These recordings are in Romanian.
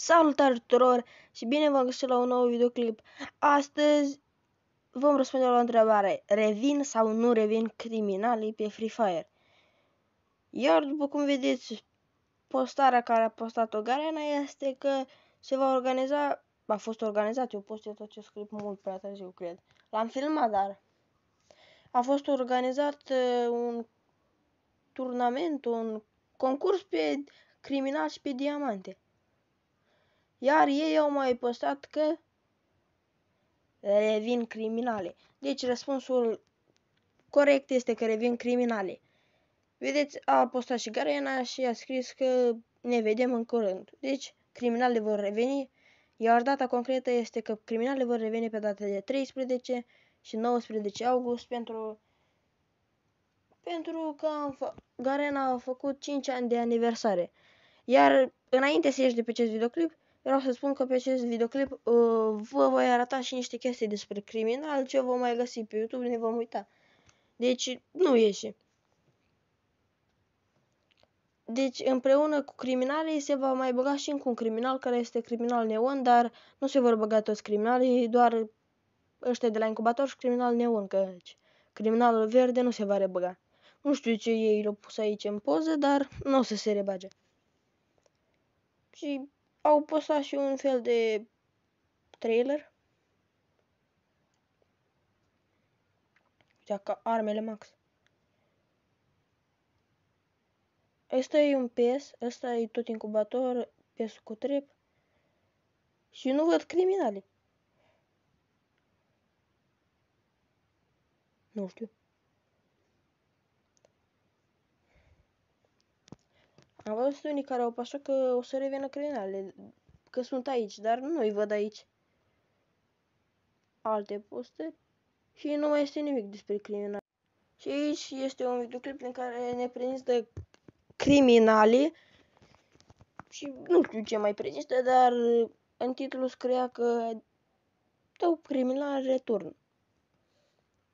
Salutare tuturor și bine v-am găsit la un nou videoclip. Astăzi vom răspunde la o întrebare. Revin sau nu revin criminalii pe Free Fire? Iar după cum vedeți, postarea care a postat-o Garena este că se va organiza, a fost organizat, eu postez acest clip mult prea târziu, cred. L-am filmat, dar a fost organizat uh, un turnament, un concurs pe criminal și pe diamante. Iar ei au mai postat că revin criminale. Deci răspunsul corect este că revin criminale. Vedeți, a postat și Garena și a scris că ne vedem în curând. Deci, criminale vor reveni, iar data concretă este că criminale vor reveni pe data de 13 și 19 august pentru pentru că am Garena a făcut 5 ani de aniversare. Iar înainte să ieși de pe acest videoclip, Vreau să spun că pe acest videoclip uh, vă voi arăta și niște chestii despre criminal, ce vom mai găsi pe YouTube, ne vom uita. Deci, nu ieși. Deci, împreună cu criminalii se va mai băga și încă un criminal care este criminal neon, dar nu se vor băga toți criminalii, doar ăștia de la incubator și criminal neon, că criminalul verde nu se va rebăga. Nu știu ce ei l-au pus aici în poză, dar nu o să se rebage. Și au postat și un fel de trailer. Uite, armele max. Asta e un PES, asta e tot incubator, PES cu trep. Și nu văd criminali. Nu știu. Am văzut unii care au pasat că o să revină criminale, că sunt aici, dar nu îi văd aici. Alte poste și nu mai este nimic despre criminal. Și aici este un videoclip în care ne prezintă criminali și nu știu ce mai prezintă, dar în titlu scria că tău criminal return.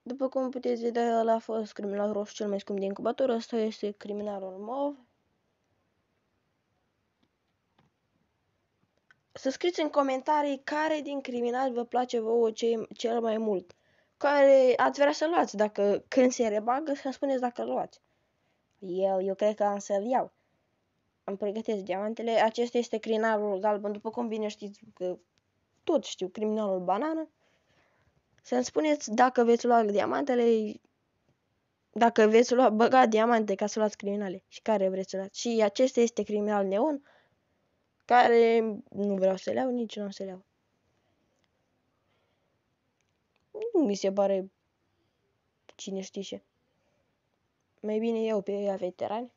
După cum puteți vedea, ăla a fost criminal roșu cel mai scump din incubator, ăsta este criminalul mov Să scriți în comentarii care din criminal vă place vouă ce, cel mai mult. Care ați vrea să luați dacă când se rebagă să spuneți dacă luați. Eu, eu cred că am să-l iau. Îmi pregătesc diamantele. Acesta este criminalul galben. După cum bine știți că tot știu, criminalul banană. Să-mi spuneți dacă veți lua diamantele, dacă veți lua, băga diamante ca să luați criminale și care vreți să luați. Și acesta este criminal neon care nu vreau să le iau, nici nu o să le iau. Nu mi se pare cine știe ce. Mai bine iau pe ea veterani.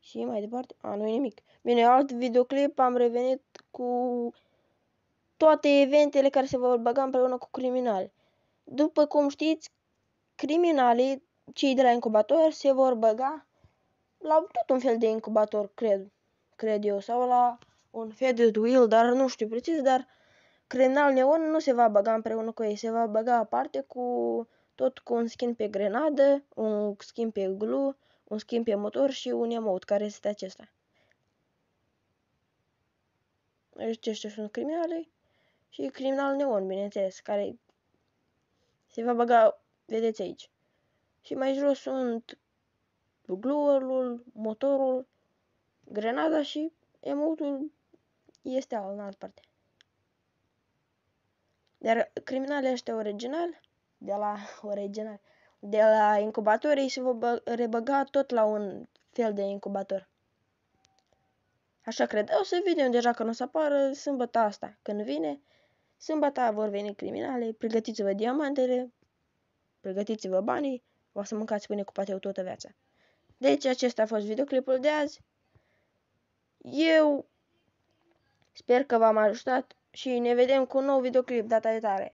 Și mai departe, a, nu nimic. Bine, alt videoclip am revenit cu toate eventele care se vor băga împreună cu criminali. După cum știți, criminalii cei de la incubator se vor băga la tot un fel de incubator, cred, cred eu, sau la un de wheel, dar nu știu precis, dar Crenal Neon nu se va băga împreună cu ei, se va băga aparte cu tot cu un skin pe grenadă, un skin pe glu un skin pe motor și un emote, care este acesta. Aceștia deci, sunt criminale și criminal neon, bineînțeles, care se va băga, vedeți aici și mai jos sunt gluerul, motorul, grenada și emotul este al în altă parte. Dar criminalii ăștia original, de la original, de la incubator, ei se vor rebăga tot la un fel de incubator. Așa credeau să vedem deja că nu o să apară sâmbătă asta. Când vine, sâmbătă vor veni criminale, pregătiți-vă diamantele, pregătiți-vă banii, o să mâncați pâine cu pateu toată viața. Deci acesta a fost videoclipul de azi. Eu sper că v-am ajutat și ne vedem cu un nou videoclip data viitoare.